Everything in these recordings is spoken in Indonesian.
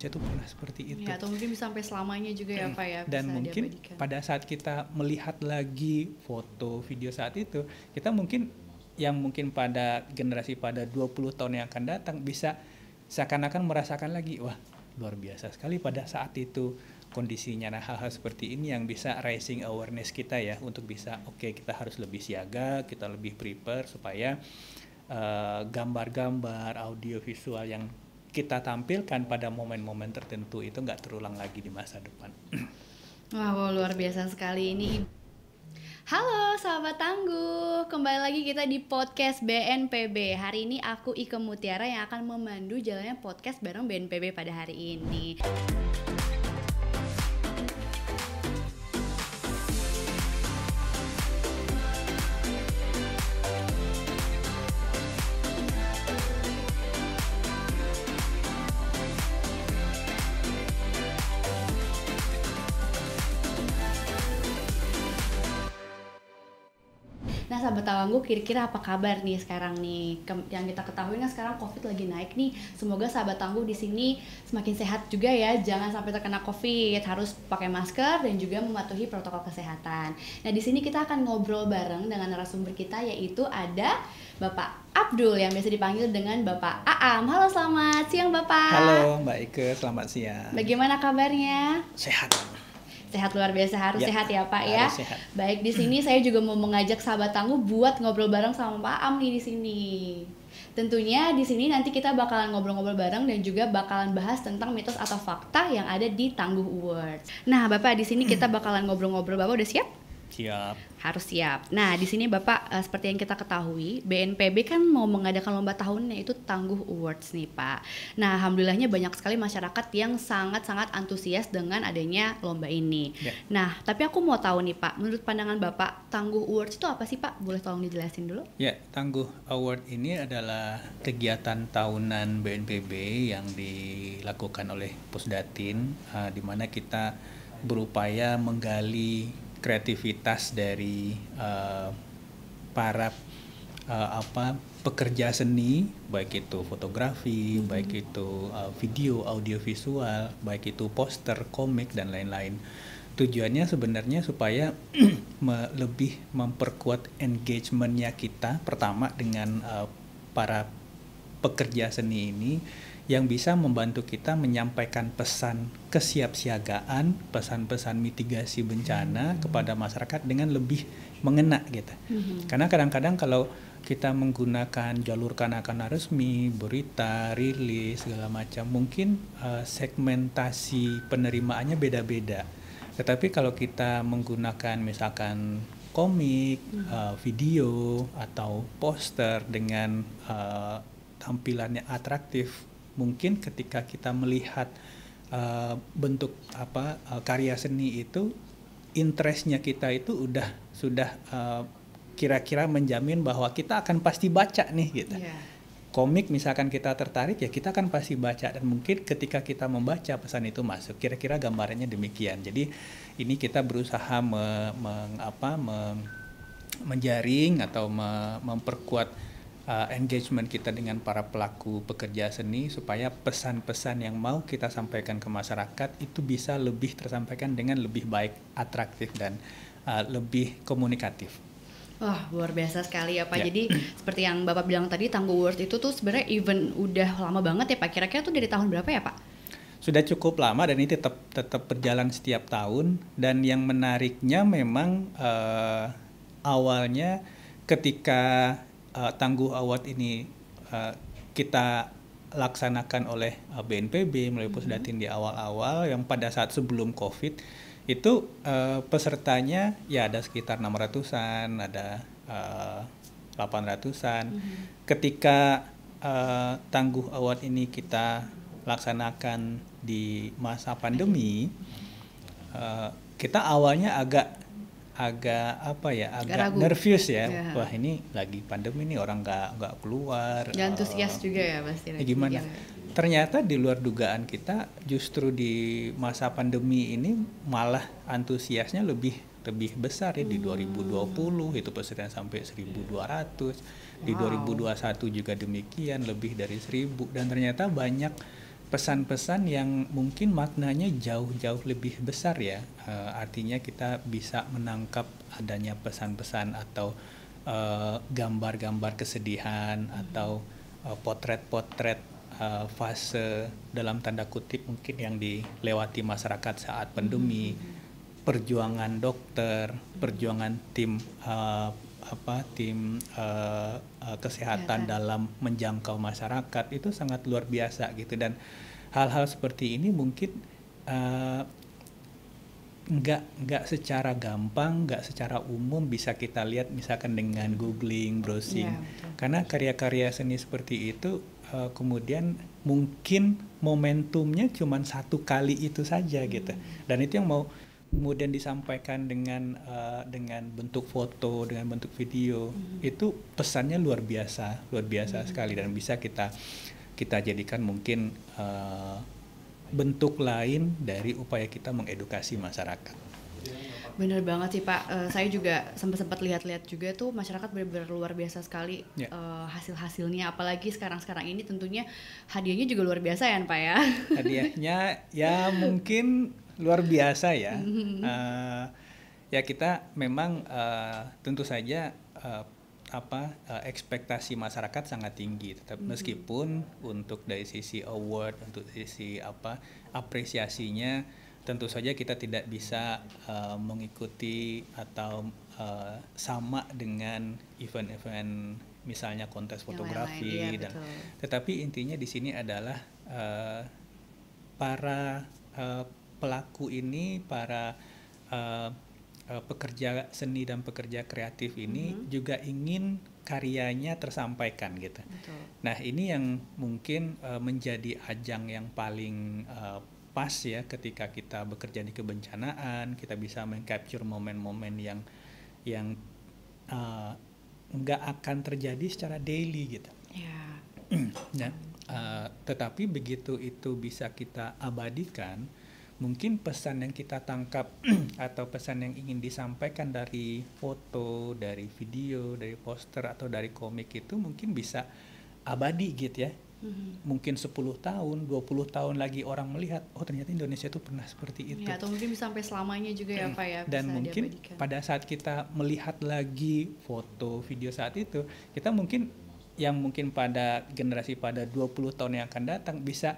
saya tuh pernah seperti itu. Ya, atau mungkin bisa sampai selamanya juga ya Pak ya. Dan mungkin diabadikan. pada saat kita melihat lagi foto, video saat itu, kita mungkin yang mungkin pada generasi pada 20 tahun yang akan datang bisa seakan-akan merasakan lagi, wah luar biasa sekali pada saat itu kondisinya. Nah hal-hal seperti ini yang bisa raising awareness kita ya untuk bisa oke okay, kita harus lebih siaga, kita lebih prepare supaya eh, gambar-gambar uh, audio visual yang kita tampilkan pada momen-momen tertentu itu nggak terulang lagi di masa depan. Wow, luar biasa sekali ini. Halo sahabat tangguh, kembali lagi kita di podcast BNPB Hari ini aku Ike Mutiara yang akan memandu jalannya podcast bareng BNPB pada hari ini mengganggu eh, kira-kira apa kabar nih sekarang nih? yang kita ketahui kan sekarang Covid lagi naik nih. Semoga sahabat Tangguh di sini semakin sehat juga ya. Jangan sampai terkena Covid, harus pakai masker dan juga mematuhi protokol kesehatan. Nah, di sini kita akan ngobrol bareng dengan narasumber kita yaitu ada Bapak Abdul yang biasa dipanggil dengan Bapak Aam. Halo, selamat siang Bapak. Halo Mbak Ike, selamat siang. Bagaimana kabarnya? Sehat sehat luar biasa harus ya, sehat ya Pak ya. Sehat. Baik di sini saya juga mau mengajak sahabat tangguh buat ngobrol bareng sama Pak Am nih di sini. Tentunya di sini nanti kita bakalan ngobrol-ngobrol bareng dan juga bakalan bahas tentang mitos atau fakta yang ada di Tangguh Awards. Nah, Bapak di sini kita bakalan ngobrol-ngobrol. Bapak udah siap? Siap. Harus siap. Nah, di sini Bapak uh, seperti yang kita ketahui, BNPB kan mau mengadakan lomba tahunnya itu Tangguh Awards nih, Pak. Nah, alhamdulillahnya banyak sekali masyarakat yang sangat-sangat antusias dengan adanya lomba ini. Ya. Nah, tapi aku mau tahu nih, Pak, menurut pandangan Bapak, Tangguh Awards itu apa sih, Pak? Boleh tolong dijelasin dulu? Ya, Tangguh Award ini adalah kegiatan tahunan BNPB yang dilakukan oleh Pusdatin uh, di mana kita berupaya menggali kreativitas dari uh, para uh, apa pekerja seni baik itu fotografi, -hmm. baik itu uh, video audiovisual, baik itu poster, komik dan lain-lain. Tujuannya sebenarnya supaya me lebih memperkuat engagementnya kita pertama dengan uh, para pekerja seni ini yang bisa membantu kita menyampaikan pesan kesiapsiagaan, pesan-pesan mitigasi bencana hmm. kepada masyarakat dengan lebih mengena gitu. Hmm. Karena kadang-kadang kalau kita menggunakan jalur kanak-kanak resmi, berita, rilis segala macam, mungkin uh, segmentasi penerimaannya beda-beda. Tetapi kalau kita menggunakan misalkan komik, hmm. uh, video atau poster dengan uh, tampilannya atraktif mungkin ketika kita melihat uh, bentuk apa uh, karya seni itu interestnya kita itu udah sudah kira eh, kira-kira menjamin bahwa kita akan pasti baca nih gitu. Yeah. Komik misalkan kita tertarik ya kita akan pasti baca dan mungkin ketika kita membaca pesan itu masuk. Kira-kira gambarannya demikian. Jadi ini kita berusaha me, me, menjaring atau memperkuat uh, engagement kita dengan para pelaku pekerja seni supaya pesan-pesan yang mau kita sampaikan ke masyarakat itu bisa lebih tersampaikan dengan lebih baik, atraktif dan uh, lebih komunikatif. Wah oh, luar biasa sekali ya Pak. Yeah. Jadi seperti yang Bapak bilang tadi Tangguh World itu tuh sebenarnya event udah lama banget ya Pak. Kira-kira tuh dari tahun berapa ya Pak? Sudah cukup lama dan ini tetap tetap berjalan setiap tahun dan yang menariknya memang uh, awalnya ketika uh, tangguh awat ini uh, kita laksanakan oleh uh, eh, BNPB melalui mm-hmm. Pusdatin mm -hmm. di awal-awal yang pada saat sebelum COVID itu uh, pesertanya ya ada sekitar 600-an, ada uh, 800-an. Mm -hmm. Ketika uh, tangguh awat ini kita laksanakan di masa pandemi, uh, kita awalnya agak agak apa ya agak Ragu. nervous ya yeah. wah ini lagi pandemi ini orang nggak nggak keluar antusias uh, juga ya pasti ya gimana ya. ternyata di luar dugaan kita justru di masa pandemi ini malah antusiasnya lebih lebih besar ya di hmm. 2020 itu peserta sampai 1200 wow. di 2021 juga demikian lebih dari 1000 dan ternyata banyak pesan-pesan yang mungkin maknanya jauh-jauh lebih besar ya. e, artinya kita bisa menangkap adanya pesan-pesan atau eh, gambar-gambar kesedihan hmm. atau eh, potret-potret e, fase dalam tanda kutip mungkin yang dilewati masyarakat saat hmm. pandemi, hmm. perjuangan dokter, perjuangan tim e, apa tim uh, uh, kesehatan dalam menjangkau masyarakat itu sangat luar biasa gitu dan hal-hal seperti ini mungkin uh, nggak nggak secara gampang nggak secara umum bisa kita lihat misalkan dengan googling browsing ya, karena karya-karya seni seperti itu uh, kemudian mungkin momentumnya cuma satu kali itu saja gitu. hmm. gitu dan itu yang mau kemudian disampaikan dengan uh, dengan bentuk foto, dengan bentuk video, mm-hmm. itu pesannya luar biasa, luar biasa mm-hmm. sekali dan bisa kita kita jadikan mungkin uh, bentuk lain dari upaya kita mengedukasi masyarakat. Benar banget sih Pak, uh, saya juga sempat-sempat lihat-lihat juga tuh masyarakat benar-benar luar biasa sekali yeah. Ya. uh, hasil-hasilnya, apalagi sekarang-sekarang ini tentunya hadiahnya juga luar biasa ya Pak ya. Hadiahnya ya mungkin luar biasa ya. Uh, ya kita memang uh, tentu saja uh, apa uh, ekspektasi masyarakat sangat tinggi. Tetap mm-hmm. meskipun untuk dari sisi award, untuk sisi apa apresiasinya, tentu saja kita tidak bisa uh, mengikuti atau uh, sama dengan event-event misalnya kontes fotografi lain, ya, dan betul. tetapi intinya di sini adalah uh, para uh, pelaku ini para uh, uh, pekerja seni dan pekerja kreatif ini mm-hmm. juga ingin karyanya tersampaikan gitu. Betul. Nah ini yang mungkin uh, menjadi ajang yang paling uh, pas ya ketika kita bekerja di kebencanaan kita bisa mengcapture momen-momen yang yang nggak uh, akan terjadi secara daily gitu. Yeah. Ya. nah, uh, tetapi begitu itu bisa kita abadikan mungkin pesan yang kita tangkap atau pesan yang ingin disampaikan dari foto, dari video, dari poster atau dari komik itu mungkin bisa abadi gitu ya. Mm-hmm. Mungkin 10 tahun, 20 tahun lagi orang melihat, oh ternyata Indonesia itu pernah seperti iya, itu. Ya, atau mungkin bisa sampai selamanya juga ya Pak ya. Dan mungkin diabadikan. pada saat kita melihat lagi foto, video saat itu, kita mungkin yang mungkin pada generasi pada 20 tahun yang akan datang bisa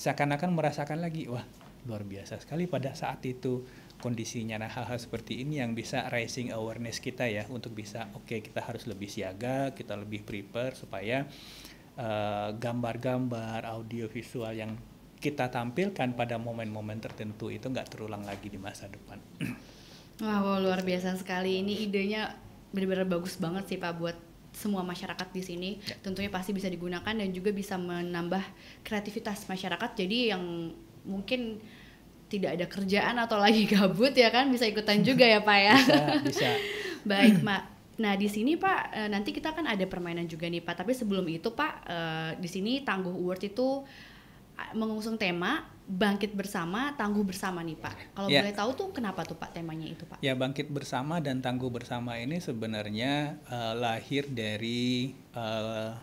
seakan-akan merasakan lagi, wah luar biasa sekali pada saat itu kondisinya. Nah, hal-hal seperti ini yang bisa raising awareness kita ya untuk bisa oke okay, kita harus lebih siaga, kita lebih prepare supaya eh, gambar-gambar, uh, audio visual yang kita tampilkan pada momen-momen tertentu itu nggak terulang lagi di masa depan. Wah, wow, luar biasa sekali. Ini idenya benar-benar bagus banget sih Pak buat semua masyarakat di sini ya. tentunya pasti bisa digunakan dan juga bisa menambah kreativitas masyarakat jadi yang mungkin tidak ada kerjaan atau lagi gabut ya kan bisa ikutan juga ya Pak ya. bisa, bisa. Baik, Mak. Nah, di sini Pak, eh, nanti kita kan ada permainan juga nih Pak. Tapi sebelum itu Pak, eh, di sini Tangguh Award itu mengusung tema Bangkit Bersama, Tangguh Bersama nih Pak. Kalau ya. boleh tahu tuh kenapa tuh Pak temanya itu Pak? Ya, Bangkit Bersama dan Tangguh Bersama ini sebenarnya uh, lahir dari uh,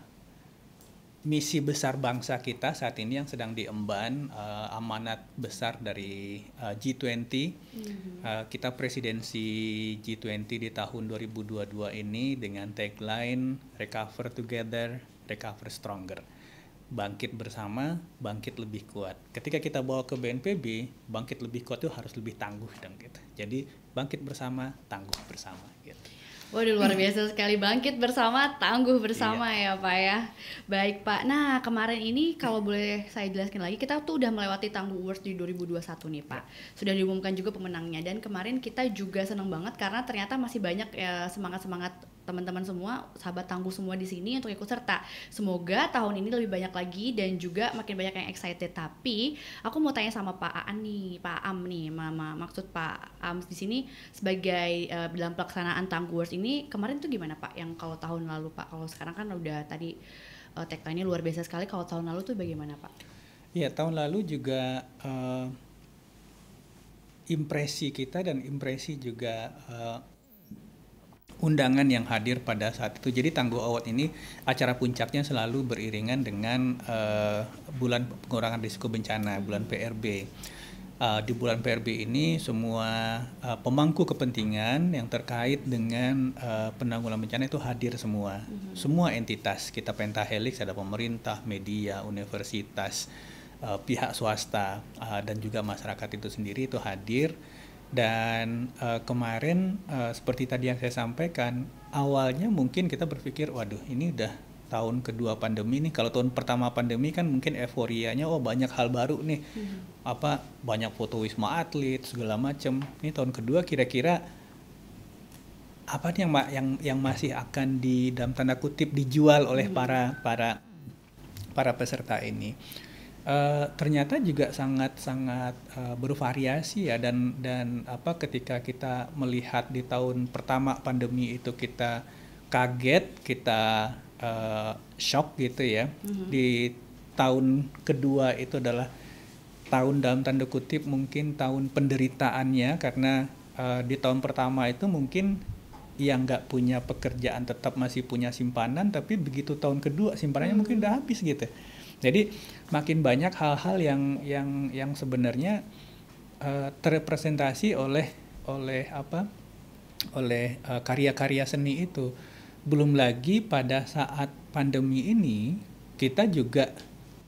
misi besar bangsa kita saat ini yang sedang diemban uh, amanat besar dari uh, eh, G20. Mm-hmm. Uh, kita presidensi G20 di tahun 2022 ini dengan tagline Recover Together, Recover Stronger. Bangkit bersama, bangkit lebih kuat. Ketika kita bawa ke BNPB, bangkit lebih kuat itu harus lebih tangguh dong kita. Gitu. Jadi bangkit bersama, tangguh bersama. Waduh luar biasa sekali bangkit bersama, tangguh bersama iya. ya Pak ya. Baik Pak. Nah kemarin ini kalau boleh saya jelaskan lagi kita tuh udah melewati Tangguh Awards di 2021 nih Pak. Sudah diumumkan juga pemenangnya dan kemarin kita juga senang banget karena ternyata masih banyak ya, semangat-semangat teman-teman semua, sahabat tangguh semua di sini untuk ikut serta. Semoga tahun ini lebih banyak lagi dan juga makin banyak yang excited. Tapi aku mau tanya sama Pak Aan nih, Pak Am nih, Mama. Maksud Pak Am di sini sebagai uh, dalam pelaksanaan Tangguhers ini kemarin tuh gimana Pak? Yang kalau tahun lalu Pak, kalau sekarang kan udah tadi uh, tagline-nya luar biasa sekali. Kalau tahun lalu tuh bagaimana Pak? Iya tahun lalu juga uh, impresi kita dan impresi juga undangan yang hadir pada saat itu. Jadi Tangguh Award ini acara puncaknya selalu beriringan dengan uh, bulan pengurangan risiko bencana, bulan PRB. Uh, eh, di bulan PRB ini semua uh, pemangku kepentingan yang terkait dengan uh, penanggulangan bencana itu hadir semua. Mm-hmm. Semua entitas, kita Pentahelix ada pemerintah, media, universitas, uh, pihak swasta uh, dan juga masyarakat itu sendiri itu hadir dan uh, kemarin uh, seperti tadi yang saya sampaikan, awalnya mungkin kita berpikir, waduh ini udah tahun kedua pandemi nih. Kalau tahun pertama pandemi kan mungkin euforianya, oh banyak hal baru nih, hmm. apa banyak foto wisma atlet segala macem. Ini tahun kedua kira-kira apa nih yang yang yang masih akan di dalam tanda kutip dijual oleh hmm. para para para peserta ini uh, ternyata juga sangat sangat uh, bervariasi ya dan dan apa ketika kita melihat di tahun pertama pandemi itu kita kaget kita uh, shock gitu ya mm-hmm. di tahun kedua itu adalah tahun dalam tanda kutip mungkin tahun penderitaannya karena uh, di tahun pertama itu mungkin yang nggak punya pekerjaan tetap masih punya simpanan tapi begitu tahun kedua simpanannya hmm. mungkin udah habis gitu jadi makin banyak hal-hal yang yang yang sebenarnya uh, terrepresentasi oleh oleh apa? oleh uh, karya-karya seni itu. Belum lagi pada saat pandemi ini kita juga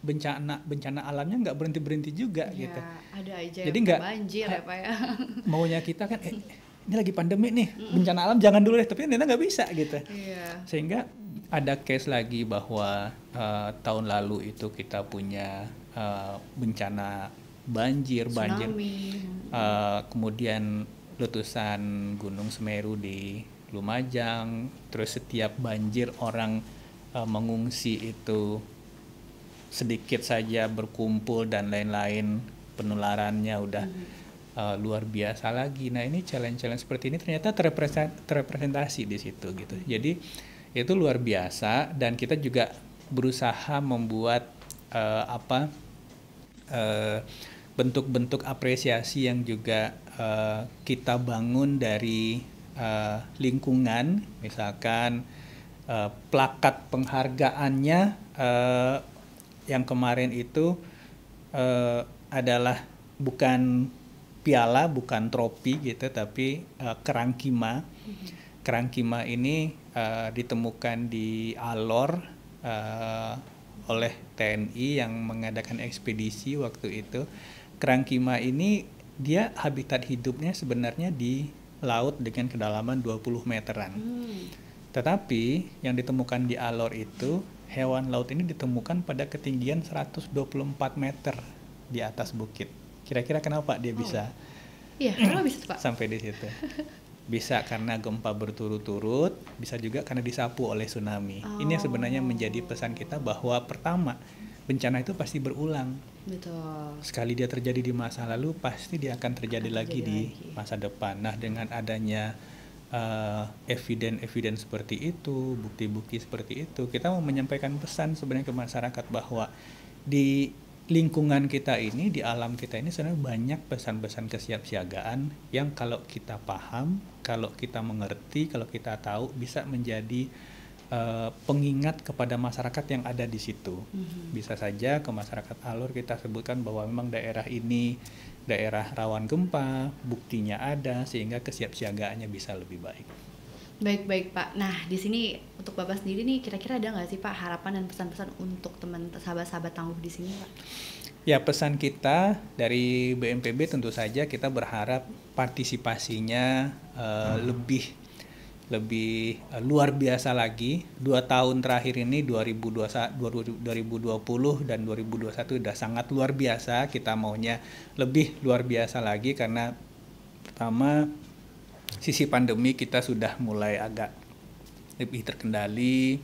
bencana bencana alamnya nggak berhenti berhenti juga ya, gitu. Ada aja. Jadi nggak banjir ya pak ya. Maunya kita kan eh, ini lagi pandemi nih bencana alam jangan dulu deh tapi kan Nena nggak bisa gitu yeah. sehingga ada case lagi bahwa uh, tahun lalu itu kita punya uh, bencana banjir Tsunami. banjir uh, eh, kemudian letusan Gunung Semeru di Lumajang terus setiap banjir orang uh, mengungsi itu sedikit saja berkumpul dan lain-lain penularannya udah mm -hmm uh, luar biasa lagi. Nah ini challenge-challenge seperti ini ternyata terrepresentasi di situ gitu. Jadi itu luar biasa dan kita juga berusaha membuat uh, apa bentuk eh, bentuk-bentuk apresiasi yang juga uh, kita bangun dari uh, lingkungan, misalkan uh, plakat penghargaannya uh, yang kemarin itu uh, adalah bukan piala bukan tropi gitu tapi uh, eh, kerangkima. Mm-hmm. Kerangkima ini uh, ditemukan di Alor uh, oleh TNI yang mengadakan ekspedisi waktu itu. Kerangkima ini dia habitat hidupnya sebenarnya di laut dengan kedalaman 20 meteran. Hmm. Tetapi yang ditemukan di Alor itu hewan laut ini ditemukan pada ketinggian 124 meter di atas bukit. Kira-kira kenapa dia oh. bisa? Iya, kenapa bisa Pak? Sampai di situ. Bisa karena gempa berturut-turut, bisa juga karena disapu oleh tsunami. Oh. Ini yang sebenarnya oh. menjadi pesan kita bahwa pertama, bencana itu pasti berulang. Betul. Sekali dia terjadi di masa lalu, pasti dia akan terjadi akan lagi di masa depan. Nah, dengan adanya eh, eviden-eviden evidence seperti itu, bukti-bukti seperti itu, kita mau menyampaikan pesan sebenarnya ke masyarakat bahwa di lingkungan kita ini di alam kita ini sebenarnya banyak pesan-pesan kesiapsiagaan yang kalau kita paham, kalau kita mengerti, kalau kita tahu bisa menjadi uh, pengingat kepada masyarakat yang ada di situ. Mm-hmm. Bisa saja ke masyarakat alur kita sebutkan bahwa memang daerah ini daerah rawan gempa, buktinya ada sehingga kesiapsiagaannya bisa lebih baik. Baik-baik Pak. Nah di sini untuk Bapak sendiri nih kira-kira ada nggak sih Pak harapan dan pesan-pesan untuk teman sahabat-sahabat tangguh di sini Pak? Ya pesan kita dari BMPB tentu saja kita berharap partisipasinya uh, hmm. lebih lebih uh, luar biasa lagi. Dua tahun terakhir ini 2020, 2020 dan 2021 sudah sangat luar biasa. Kita maunya lebih luar biasa lagi karena pertama sisi pandemi kita sudah mulai agak lebih terkendali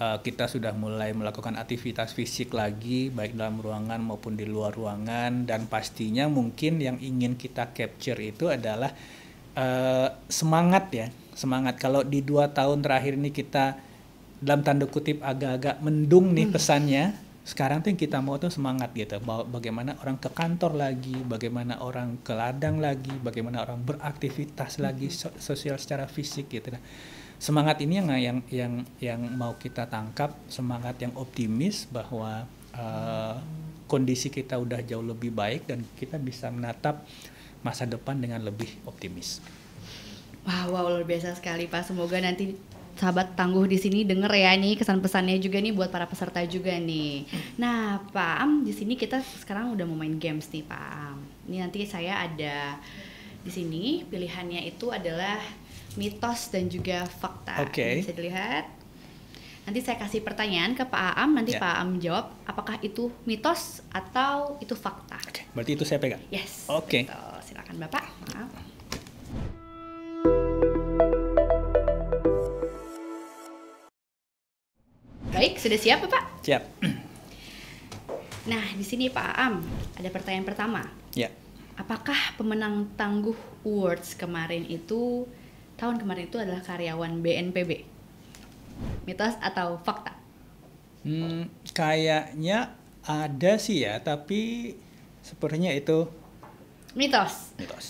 eh, kita sudah mulai melakukan aktivitas fisik lagi baik dalam ruangan maupun di luar ruangan dan pastinya mungkin yang ingin kita capture itu adalah uh, semangat ya semangat kalau di dua tahun terakhir ini kita dalam tanda kutip agak-agak mendung nih hmm. pesannya sekarang tuh yang kita mau tuh semangat gitu bagaimana orang ke kantor lagi bagaimana orang ke ladang lagi bagaimana orang beraktivitas lagi so sosial secara fisik gitu nah semangat ini yang yang yang yang mau kita tangkap semangat yang optimis bahwa uh, kondisi kita udah jauh lebih baik dan kita bisa menatap masa depan dengan lebih optimis. wow, wow, luar biasa sekali Pak. Semoga nanti sahabat tangguh di sini denger ya nih kesan-pesannya juga nih buat para peserta juga nih. Nah, Pak Am di sini kita sekarang udah mau main games nih Pak Am. Ini nanti saya ada di sini pilihannya itu adalah mitos dan juga fakta. Oke. Okay. Bisa dilihat. Nanti saya kasih pertanyaan ke Pak Am, nanti yeah. Pak Am jawab apakah itu mitos atau itu fakta. Oke, okay. berarti itu saya pegang. Yes. Oke. Okay. Silakan Bapak. Maaf. sudah siap Pak? Siap. Nah, di sini Pak Am, ada pertanyaan pertama. Ya. Apakah pemenang Tangguh Awards kemarin itu tahun kemarin itu adalah karyawan BNPB? Mitos atau fakta? Hmm, kayaknya ada sih ya, tapi sepertinya itu mitos. Mitos.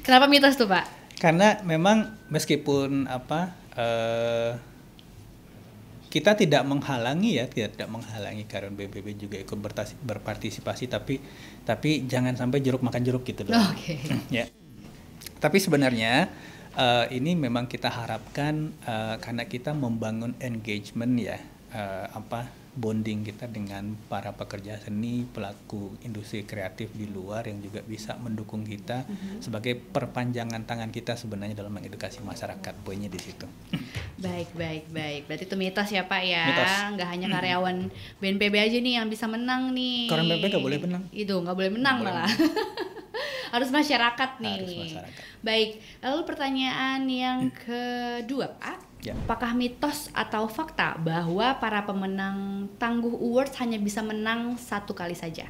Kenapa mitos tuh, Pak? Karena memang meskipun apa uh, kita tidak menghalangi ya tidak menghalangi karyawan BBB juga ikut berpartisipasi tapi tapi jangan sampai jeruk makan jeruk gitu loh. Oke. Okay. ya. Tapi sebenarnya uh, ini memang kita harapkan uh, karena kita membangun engagement ya uh, apa bonding kita dengan para pekerja seni, pelaku industri kreatif di luar yang juga bisa mendukung kita mm-hmm. sebagai perpanjangan tangan kita sebenarnya dalam mengedukasi masyarakat. Poinnya di situ. Baik, baik, baik. Berarti itu mitos ya Pak ya. Mitos. Nggak hanya karyawan BNPB aja nih yang bisa menang nih. Karyawan BNPB nggak boleh menang. Itu nggak boleh menang gak malah. Boleh Harus masyarakat nih. Harus masyarakat. Baik. Lalu pertanyaan yang kedua Pak Yeah. Apakah mitos atau fakta bahwa para pemenang tangguh awards hanya bisa menang satu kali saja?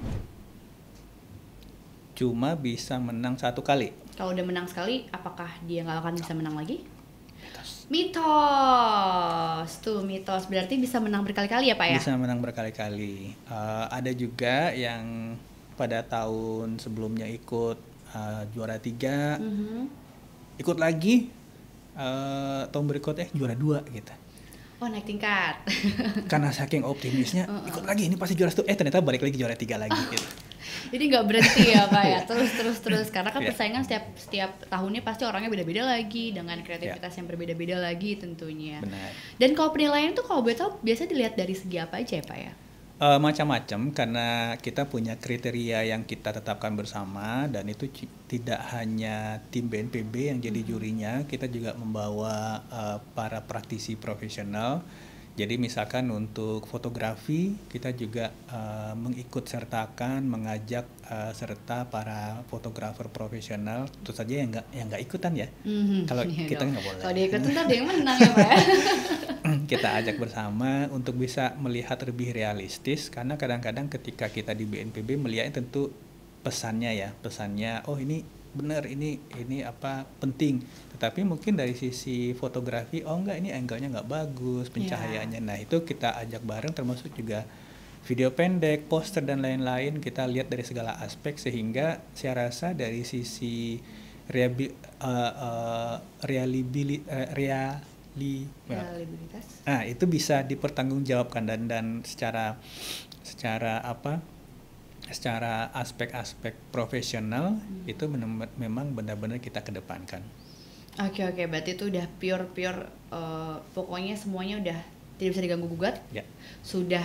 Cuma bisa menang satu kali. Kalau udah menang sekali, apakah dia nggak akan bisa menang lagi? Mitos. Mitos, tuh mitos. Berarti bisa menang berkali-kali ya pak ya? Bisa menang berkali-kali. Uh, ada juga yang pada tahun sebelumnya ikut uh, juara tiga, mm -hmm. ikut lagi uh, tahun berikutnya eh, juara dua gitu oh naik tingkat karena saking optimisnya uh -uh. ikut lagi ini pasti juara satu eh ternyata balik lagi juara tiga lagi oh. gitu jadi nggak berhenti ya pak ya iya. terus terus terus karena kan yeah. persaingan setiap setiap tahunnya pasti orangnya beda-beda lagi dengan kreativitas yeah. yang berbeda-beda lagi tentunya Benar. dan kalau penilaian tuh kalau boleh tahu biasa dilihat dari segi apa aja ya pak ya Uh, macam-macam karena kita punya kriteria yang kita tetapkan bersama dan itu tidak hanya tim BNPB yang jadi hmm. jurinya kita juga membawa uh, para praktisi profesional jadi misalkan untuk fotografi kita juga uh, mengikut sertakan mengajak uh, serta para fotografer profesional tentu saja yang nggak yang nggak ikutan ya. Mm-hmm. Kalau iya kita nggak boleh. Kalau dia ikutan ada yang menang ya pak. Ya kita ajak bersama untuk bisa melihat lebih realistis karena kadang-kadang ketika kita di BNPB melihat tentu pesannya ya pesannya oh ini benar ini ini apa penting tetapi mungkin dari sisi fotografi oh enggak ini angle-nya nggak bagus iya. pencahayaannya yeah. nah itu kita ajak bareng termasuk juga video pendek poster dan lain-lain kita lihat dari segala aspek sehingga saya rasa dari sisi reabi, uh, uh, Validitas. Ya. Nah, itu bisa dipertanggungjawabkan dan dan secara secara apa? secara aspek-aspek profesional hmm. itu memang benar-benar kita kedepankan. Oke okay, oke, okay. berarti itu udah pure pure uh, pokoknya semuanya udah tidak bisa diganggu gugat. Ya. Sudah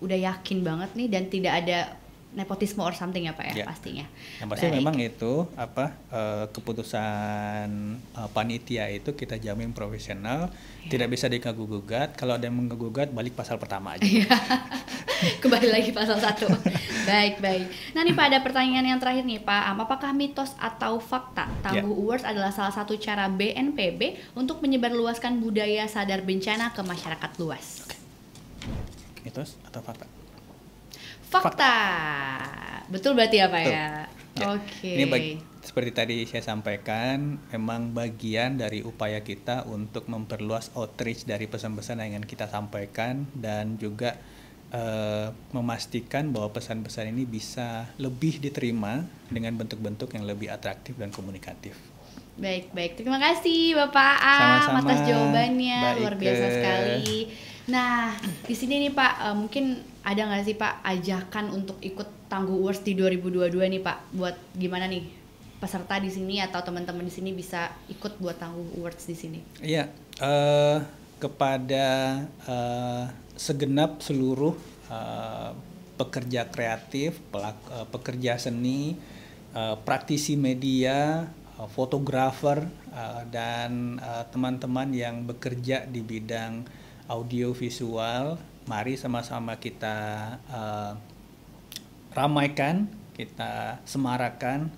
udah yakin banget nih dan tidak ada nepotisme or something ya pak ya, ya. pastinya. Yang pasti Baik. memang itu apa eh, keputusan eh, panitia itu kita jamin profesional, ya. tidak bisa diganggu gugat. Kalau ada yang menggugat balik pasal pertama aja. Iya. Kembali lagi pasal satu. baik baik. Nah nih pak ada pertanyaan yang terakhir nih pak, apakah mitos atau fakta ya. Tangguh yeah. Awards adalah salah satu cara BNPB untuk menyebarluaskan budaya sadar bencana ke masyarakat luas? Oke. Mitos atau fakta? fakta. Betul berarti apa ya, ya? ya? Oke. Okay. Ini bagi, seperti tadi saya sampaikan, emang bagian dari upaya kita untuk memperluas outreach dari pesan-pesan yang ingin kita sampaikan dan juga uh, memastikan bahwa pesan-pesan ini bisa lebih diterima dengan bentuk-bentuk yang lebih atraktif dan komunikatif. Baik, baik. Terima kasih Bapak A, atas jawabannya. Baik. Luar biasa sekali. Nah, di sini nih Pak, uh, mungkin ada nggak sih Pak ajakan untuk ikut Tangguh Awards di 2022 nih Pak? Buat gimana nih peserta di sini atau teman-teman di sini bisa ikut buat Tangguh Awards di sini? Iya, uh, kepada uh, segenap seluruh uh, pekerja kreatif, pelaku, uh, pekerja seni, uh, praktisi media, fotografer, uh, dan teman-teman uh, teman -teman yang bekerja di bidang audio visual Mari sama-sama kita uh, ramaikan, kita semarakan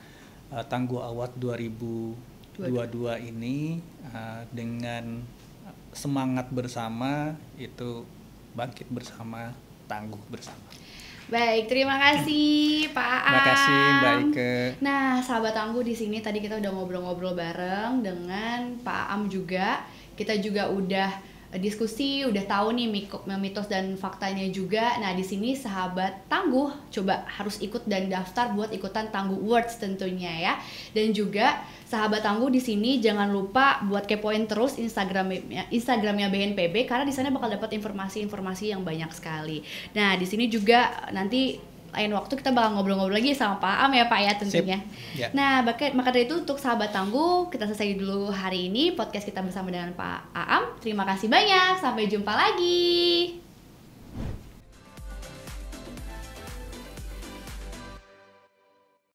uh, Tangguh Awat 2022 dua ini uh, dengan semangat bersama itu bangkit bersama, tangguh bersama. Baik, terima kasih Pak Am. Terima kasih Mbak Ike. Nah, sahabat tangguh di sini tadi kita udah ngobrol-ngobrol bareng dengan Pak Am juga. Kita juga udah Eh, diskusi udah tahu nih mitos dan faktanya juga. Nah, di sini sahabat tangguh coba harus ikut dan daftar buat ikutan Tangguh Words tentunya ya. Dan juga sahabat tangguh di sini jangan lupa buat kepoin terus Instagramnya Instagramnya BNPB karena di sana bakal dapat informasi-informasi yang banyak sekali. Nah, di sini juga nanti lain waktu kita bakal ngobrol-ngobrol lagi sama Pak Am ya Pak ya tentunya. Yeah. Nah, maka, maka dari itu untuk sahabat tangguh kita selesai dulu hari ini podcast kita bersama dengan Pak Am. Terima kasih banyak. Sampai jumpa lagi.